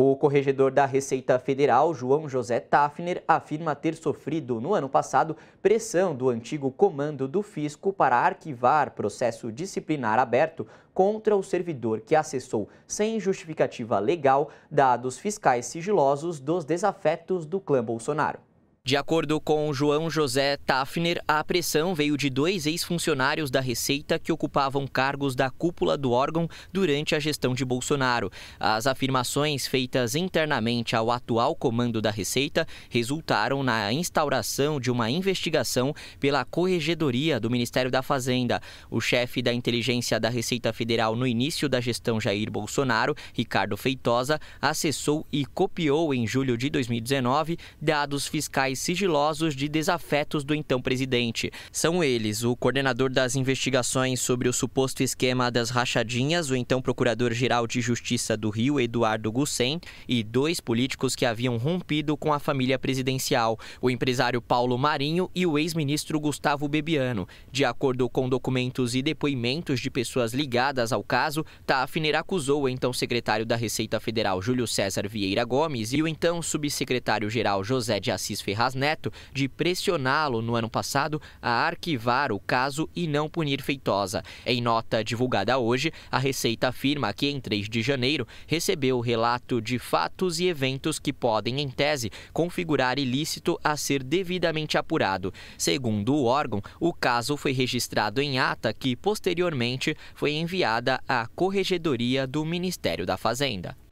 O corregedor da Receita Federal, João José Tafner, afirma ter sofrido no ano passado pressão do antigo comando do fisco para arquivar processo disciplinar aberto contra o servidor que acessou, sem justificativa legal, dados fiscais sigilosos dos desafetos do clã Bolsonaro. De acordo com João José Tafner, a pressão veio de dois ex-funcionários da Receita que ocupavam cargos da cúpula do órgão durante a gestão de Bolsonaro. As afirmações feitas internamente ao atual comando da Receita resultaram na instauração de uma investigação pela Corregedoria do Ministério da Fazenda. O chefe da inteligência da Receita Federal no início da gestão Jair Bolsonaro, Ricardo Feitosa, acessou e copiou em julho de 2019 dados fiscais sigilosos de desafetos do então presidente. São eles o coordenador das investigações sobre o suposto esquema das rachadinhas, o então procurador-geral de Justiça do Rio, Eduardo Gussem, e dois políticos que haviam rompido com a família presidencial, o empresário Paulo Marinho e o ex-ministro Gustavo Bebiano. De acordo com documentos e depoimentos de pessoas ligadas ao caso, Tafner acusou o então secretário da Receita Federal Júlio César Vieira Gomes e o então subsecretário-geral José de Assis Ferraz Neto de pressioná-lo no ano passado a arquivar o caso e não punir Feitosa. Em nota divulgada hoje, a Receita afirma que em 3 de janeiro recebeu o relato de fatos e eventos que podem, em tese, configurar ilícito a ser devidamente apurado. Segundo o órgão, o caso foi registrado em ata que posteriormente foi enviada à Corregedoria do Ministério da Fazenda.